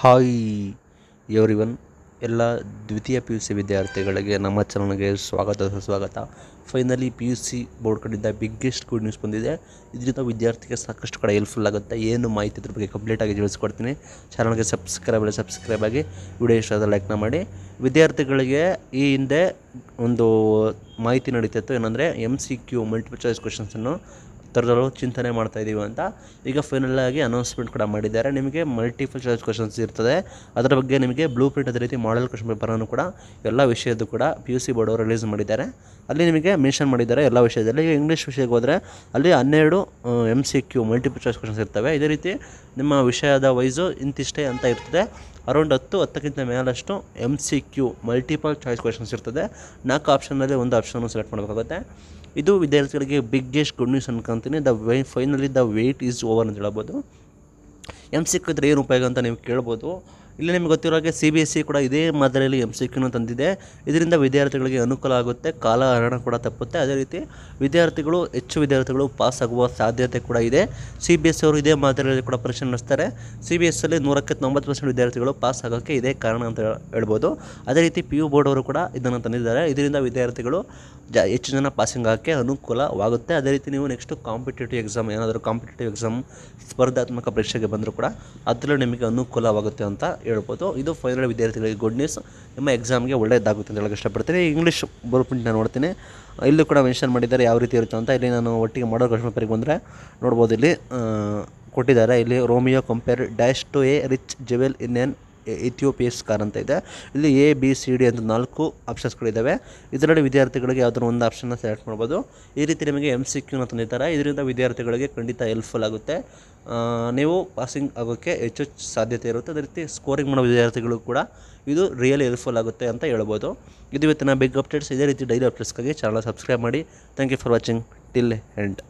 hi every one ಎಲ್ಲ ದ್ವಿತೀಯ P U C ವಿದ್ಯಾರ್ಥಿಗಳಿಗೆ ನಮ್ಮ ಚಾನಲ್ಗೆ ಸ್ವಾಗತ ಸುಸ್ವಾಗತ finally P U C board ಕಡೆಯಿಂದ ಬಿಗ್ಗೆಸ್ಟ್ ಗುಡ್ ನ್ಯೂಸ್ ಬಂದಿದೆ ಇದರಿಂದ ವಿದ್ಯಾರ್ಥಿಗೆ ಸಾಕಷ್ಟು ಕಡೆ ಹೆಲ್ಪ್ಫುಲ್ ಆಗುತ್ತೆ ಏನು ಮಾಹಿತಿ ಇದ್ರ ಬಗ್ಗೆ ಕಂಪ್ಲೀಟಾಗಿ ತಿಳಿಸ್ಕೊಡ್ತೀನಿ ಚಾನಲ್ಗೆ ಸಬ್ಸ್ಕ್ರೈಬ್ ಆಗಿ ಸಬ್ಸ್ಕ್ರೈಬ್ ಆಗಿ ವಿಡಿಯೋ ಇಷ್ಟ ಆದರೆ ಲೈಕ್ನ ಮಾಡಿ ವಿದ್ಯಾರ್ಥಿಗಳಿಗೆ ಈ ಹಿಂದೆ ಒಂದು ಮಾಹಿತಿ ನಡೀತಿತ್ತು ಏನಂದರೆ M C Q multiple choice ಕ್ವಶನ್ಸನ್ನು ಥರದಲ್ಲೂ ಚಿಂತನೆ ಮಾಡ್ತಾಯಿದ್ದೀವಿ ಅಂತ ಈಗ ಫೈನಲ್ ಆಗಿ ಅನೌನ್ಸ್ಮೆಂಟ್ ಕೂಡ ಮಾಡಿದ್ದಾರೆ ನಿಮಗೆ ಮಲ್ಟಿಪಲ್ ಚಾಯ್ಸ್ ಕ್ವಶನ್ಸ್ ಇರ್ತದೆ ಅದರ ಬಗ್ಗೆ ನಿಮಗೆ ಬ್ಲೂ ಪ್ರಿಂಟ್ ಅದೇ ರೀತಿ ಮಾಡೆಲ್ ಕ್ವಶನ್ ಪೇಪರನ್ನು ಕೂಡ ಎಲ್ಲ ವಿಷಯದ್ದು ಕೂಡ ಪಿ ಯು ಸಿ ಬೋರ್ಡ್ ಅವರು ರಿಲೀಸ್ ಮಾಡಿದ್ದಾರೆ ಅಲ್ಲಿ ನಿಮಗೆ ಮೆನ್ಷನ್ ಮಾಡಿದ್ದಾರೆ ಎಲ್ಲ ವಿಷಯದಲ್ಲಿ ಈಗ ಇಂಗ್ಲೀಷ್ ವಿಷಯಕ್ಕೆ ಹೋದರೆ ಅಲ್ಲಿ ಹನ್ನೆರಡು M C Q multiple choice questions ಇರ್ತವೆ ಇದೇ ರೀತಿ ನಿಮ್ಮ ವಿಷಯದ ವೈಸು ಇಂತಿಷ್ಟೇ ಅಂತ ಇರ್ತದೆ ಅರೌಂಡ್ ಹತ್ತು ಹತ್ತಕ್ಕಿಂತ ಮೇಲಷ್ಟು M C Q multiple choice questions ಇರ್ತದೆ ನಾಲ್ಕು ಆಪ್ಷನ್ನಲ್ಲಿ ಒಂದು ಆಪ್ಷನ್ನು ಸೆಲೆಕ್ಟ್ ಮಾಡಬೇಕಾಗುತ್ತೆ ಇದು ವಿದ್ಯಾರ್ಥಿಗಳಿಗೆ ಬಿಗ್ಗೆಸ್ಟ್ ಗುಡ್ ನ್ಯೂಸ್ ಅನ್ಕೊಂತೀನಿ the why finally the wait is over ಅಂತ ಹೇಳ್ಬೋದು ಎಮ್ ಸಿಕ್ಕಿದ್ರೆ ಏನು ಉಪಯೋಗ ಅಂತ ನೀವು ಕೇಳ್ಬೋದು ಇಲ್ಲಿ ನಿಮಗೆ ಗೊತ್ತಿರೋ ಹಾಗೆ ಸಿ ಬಿ ಎಸ್ ಸಿ ಕೂಡ ಇದೇ ಮಾದರಿಯಲ್ಲಿ ಎಮ್ ಸಿ ಕ್ಯೂನ ತಂದಿದೆ ಇದರಿಂದ ವಿದ್ಯಾರ್ಥಿಗಳಿಗೆ ಅನುಕೂಲ ಆಗುತ್ತೆ ಕಾಲ ಹರಣ ಕೂಡ ತಪ್ಪುತ್ತೆ ಅದೇ ರೀತಿ ವಿದ್ಯಾರ್ಥಿಗಳು ಹೆಚ್ಚು ವಿದ್ಯಾರ್ಥಿಗಳು ಪಾಸ್ ಆಗುವ ಸಾಧ್ಯತೆ ಕೂಡ ಇದೆ ಸಿ ಬಿ ಎಸ್ ಅವರು ಇದೇ ಮಾದರಿಯಲ್ಲಿ ಕೂಡ ಪರೀಕ್ಷೆ ನಡೆಸ್ತಾರೆ ಸಿ ಬಿ ಎಸ್ ಅಲ್ಲಿ ನೂರಕ್ಕೆ ತೊಂಬತ್ತು ಪರ್ಸೆಂಟ್ ವಿದ್ಯಾರ್ಥಿಗಳು ಪಾಸ್ ಆಗೋಕ್ಕೆ ಇದೇ ಕಾರಣ ಅಂತ ಹೇಳ್ಬೋದು ಅದೇ ರೀತಿ ಪಿ ಯು ಬೋರ್ಡ್ ಅವರು ಕೂಡ ಇದನ್ನು ತಂದಿದ್ದಾರೆ ಇದರಿಂದ ವಿದ್ಯಾರ್ಥಿಗಳು ಜ ಹೆಚ್ಚು ಜನ ಪಾಸಿಂಗ್ ಆಗೋಕ್ಕೆ ಅನುಕೂಲವಾಗುತ್ತೆ ಅದೇ ರೀತಿ ನೀವು ನೆಕ್ಸ್ಟ್ ಕಾಂಪಿಟೇಟಿವ್ ಎಕ್ಸಾಮ್ ಏನಾದರೂ ಕಾಂಪಿಟೇಟಿವ್ ಎಕ್ಸಾಮ್ ಸ್ಪರ್ಧಾತ್ಮಕ ಪರೀಕ್ಷೆಗೆ ಬಂದರೂ ಕೂಡ ಅದರಲ್ಲೂ ನಿಮಗೆ ಅನುಕೂಲವಾಗುತ್ತೆ ಅಂತ ಹೇಳ್ಬೋದು ಇದು ಫೈನಲ್ ವಿದ್ಯಾರ್ಥಿಗಳಿಗೆ ಗುಡ್ ನ್ಯೂಸ್ ನಿಮ್ಮ ಎಕ್ಸಾಮ್ಗೆ ಒಳ್ಳೆಯದಾಗುತ್ತೆ ಅಂತ ಹೇಳಕ್ಕೆ ಇಷ್ಟಪಡ್ತೀನಿ ಇಂಗ್ಲೀಷ್ ಬರೋ ನಾನು ನೋಡ್ತೀನಿ ಇಲ್ಲೂ ಕೂಡ ಮೆನ್ಷನ್ ಮಾಡಿದ್ದಾರೆ ಯಾವ ರೀತಿ ಇರುತ್ತೆ ಅಂತ ಇಲ್ಲಿ ನಾನು ಒಟ್ಟಿಗೆ ಮಾಡೋ ಕಷ್ಟ ಪರಿಗೆ ಬಂದರೆ ನೋಡ್ಬೋದು ಇಲ್ಲಿ ಕೊಟ್ಟಿದ್ದಾರೆ ಇಲ್ಲಿ Romeo compare dash to a rich jewel in an Ethiopia's car ಅಂತ ಇದೆ ಇಲ್ಲಿ ಎ ಬಿ ಸಿ ಡಿ ಅಂತ ನಾಲ್ಕು ಆಪ್ಷನ್ಸ್ಗಳಿದ್ದಾವೆ ಇದರಲ್ಲಿ ವಿದ್ಯಾರ್ಥಿಗಳಿಗೆ ಯಾವುದಾದ್ರು ಒಂದು ಆಪ್ಷನ್ನ ಸೆಲೆಕ್ಟ್ ಮಾಡ್ಬೋದು ಈ ರೀತಿ ನಿಮಗೆ ಎಮ್ ಸಿ ಕ್ಯೂನ ತಂದಿದ್ದಾರೆ ಇದರಿಂದ ವಿದ್ಯಾರ್ಥಿಗಳಿಗೆ ಖಂಡಿತ ಹೆಲ್ಪ್ಫುಲ್ ಆಗುತ್ತೆ ನೀವು ಪಾಸಿಂಗ್ ಆಗೋಕ್ಕೆ ಹೆಚ್ಚು ಸಾಧ್ಯತೆ ಇರುತ್ತೆ ಅದೇ ರೀತಿ ಸ್ಕೋರಿಂಗ್ ಮಾಡೋ ವಿದ್ಯಾರ್ಥಿಗಳು ಕೂಡ ಇದು ರಿಯಲಿ ಹೆಲ್ಪ್ಫುಲ್ ಆಗುತ್ತೆ ಅಂತ ಹೇಳ್ಬೋದು ಇದು ಇವತ್ತಿನ ಬಿಗ್ ಅಪ್ಡೇಟ್ಸ್ ಇದೇ ರೀತಿ ಡೈಲಿ ಅಪ್ಡೇಟ್ಸ್ಗಾಗಿ ಚಾನಲ್ ಸಬ್ಸ್ಕ್ರೈಬ್ ಮಾಡಿ thank you for watching till end